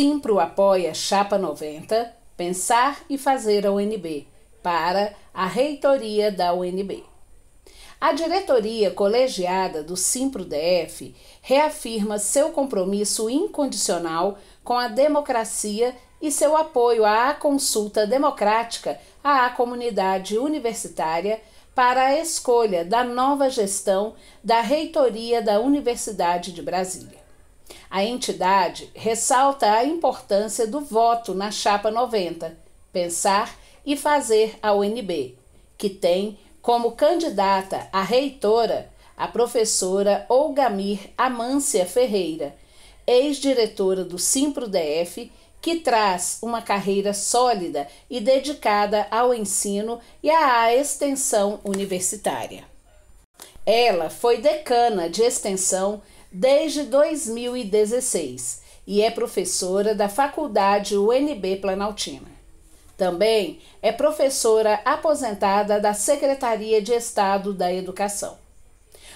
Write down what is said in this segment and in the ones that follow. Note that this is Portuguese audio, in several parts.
Simpro apoia Chapa 90, Pensar e Fazer a UNB, para a reitoria da UNB. A diretoria colegiada do Simpro DF reafirma seu compromisso incondicional com a democracia e seu apoio à consulta democrática à comunidade universitária para a escolha da nova gestão da reitoria da Universidade de Brasília. A entidade ressalta a importância do voto na chapa 90, pensar e fazer a UNB, que tem como candidata a reitora a professora Olgamir Amância Ferreira, ex-diretora do Simpro DF, que traz uma carreira sólida e dedicada ao ensino e à extensão universitária. Ela foi decana de extensão desde 2016 e é professora da Faculdade UNB Planaltina. Também é professora aposentada da Secretaria de Estado da Educação.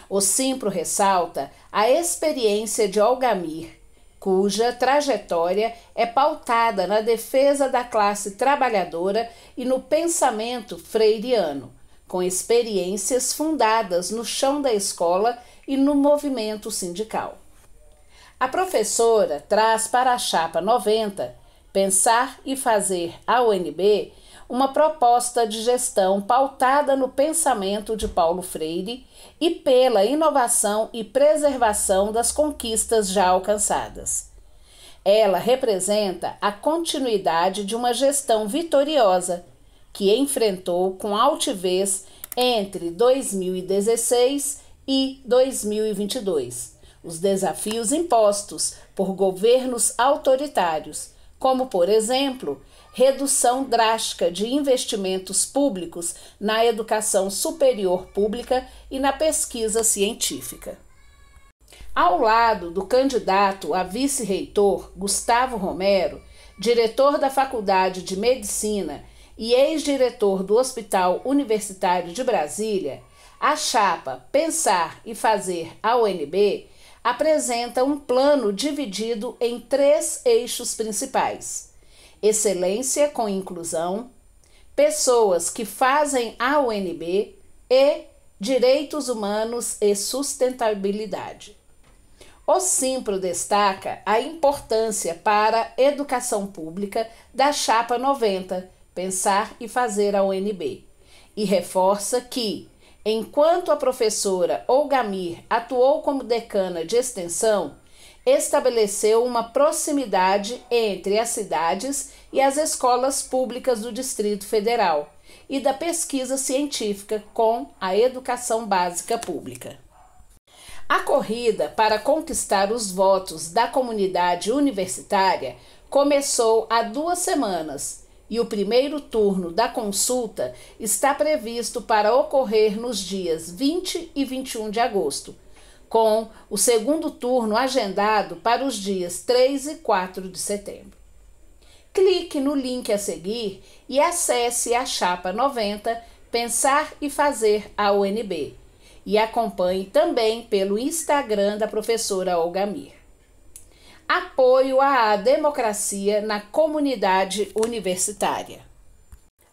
O Simpro ressalta a experiência de Olgamir, cuja trajetória é pautada na defesa da classe trabalhadora e no pensamento freiriano, com experiências fundadas no chão da escola e no movimento sindical. A professora traz para a chapa 90 Pensar e Fazer a UNB uma proposta de gestão pautada no pensamento de Paulo Freire e pela inovação e preservação das conquistas já alcançadas. Ela representa a continuidade de uma gestão vitoriosa que enfrentou com altivez entre 2016 e 2022, os desafios impostos por governos autoritários, como, por exemplo, redução drástica de investimentos públicos na educação superior pública e na pesquisa científica. Ao lado do candidato a vice-reitor Gustavo Romero, diretor da Faculdade de Medicina e ex-diretor do Hospital Universitário de Brasília, a chapa Pensar e Fazer a UNB apresenta um plano dividido em três eixos principais: excelência com inclusão, pessoas que fazem a UNB e direitos humanos e sustentabilidade. O Simpro destaca a importância para a educação pública da Chapa 90, Pensar e Fazer a UNB, e reforça que Enquanto a professora Olgamir atuou como decana de extensão, estabeleceu uma proximidade entre as cidades e as escolas públicas do Distrito Federal e da pesquisa científica com a educação básica pública. A corrida para conquistar os votos da comunidade universitária começou há duas semanas e o primeiro turno da consulta está previsto para ocorrer nos dias 20 e 21 de agosto, com o segundo turno agendado para os dias 3 e 4 de setembro. Clique no link a seguir e acesse a chapa 90 Pensar e Fazer a UNB. E acompanhe também pelo Instagram da professora Olga Mir apoio à democracia na comunidade universitária.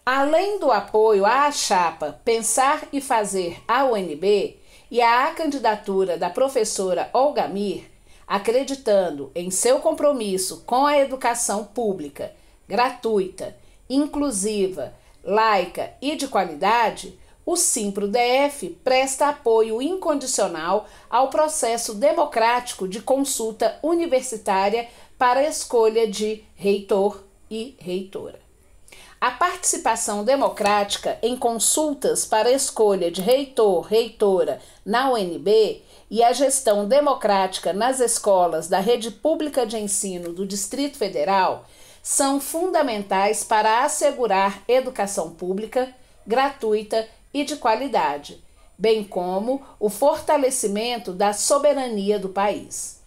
Além do apoio à chapa Pensar e Fazer a UNB e à candidatura da professora Olga Mir, acreditando em seu compromisso com a educação pública, gratuita, inclusiva, laica e de qualidade, o Simpro DF presta apoio incondicional ao processo democrático de consulta universitária para a escolha de reitor e reitora. A participação democrática em consultas para a escolha de reitor, reitora na UNB e a gestão democrática nas escolas da rede pública de ensino do Distrito Federal são fundamentais para assegurar educação pública, gratuita e de qualidade, bem como o fortalecimento da soberania do país.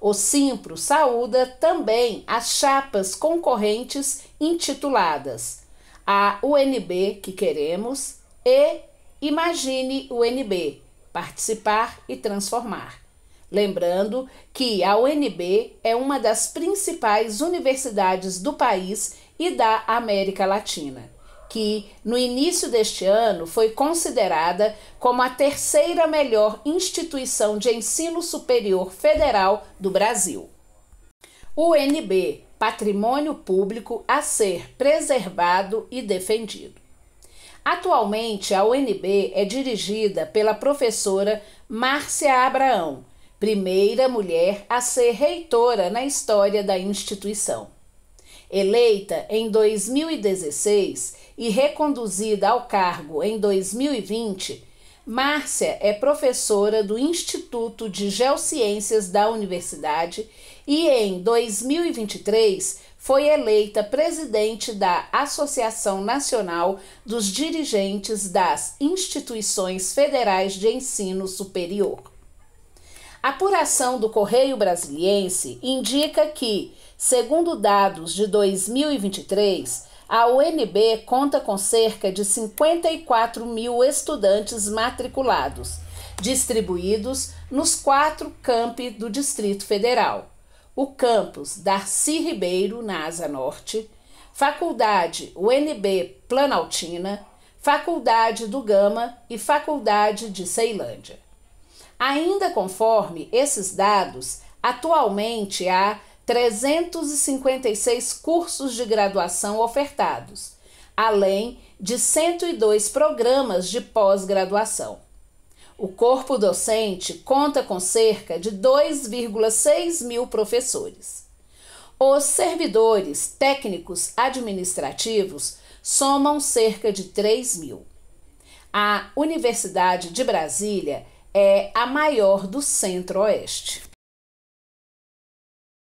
O Simpro saúda também as chapas concorrentes intituladas a UNB que queremos e Imagine UNB participar e transformar. Lembrando que a UNB é uma das principais universidades do país e da América Latina que no início deste ano foi considerada como a terceira melhor instituição de ensino superior federal do Brasil. O patrimônio público a ser preservado e defendido. Atualmente, a UNB é dirigida pela professora Márcia Abraão, primeira mulher a ser reitora na história da instituição. Eleita em 2016 e reconduzida ao cargo em 2020, Márcia é professora do Instituto de Geociências da Universidade e em 2023 foi eleita presidente da Associação Nacional dos Dirigentes das Instituições Federais de Ensino Superior apuração do Correio Brasiliense indica que, segundo dados de 2023, a UNB conta com cerca de 54 mil estudantes matriculados, distribuídos nos quatro campi do Distrito Federal: o campus Darcy Ribeiro, na Asa Norte, Faculdade UNB Planaltina, Faculdade do Gama e Faculdade de Ceilândia. Ainda conforme esses dados, atualmente há 356 cursos de graduação ofertados, além de 102 programas de pós-graduação. O corpo docente conta com cerca de 2,6 mil professores. Os servidores técnicos administrativos somam cerca de 3 mil. A Universidade de Brasília é a maior do centro-oeste.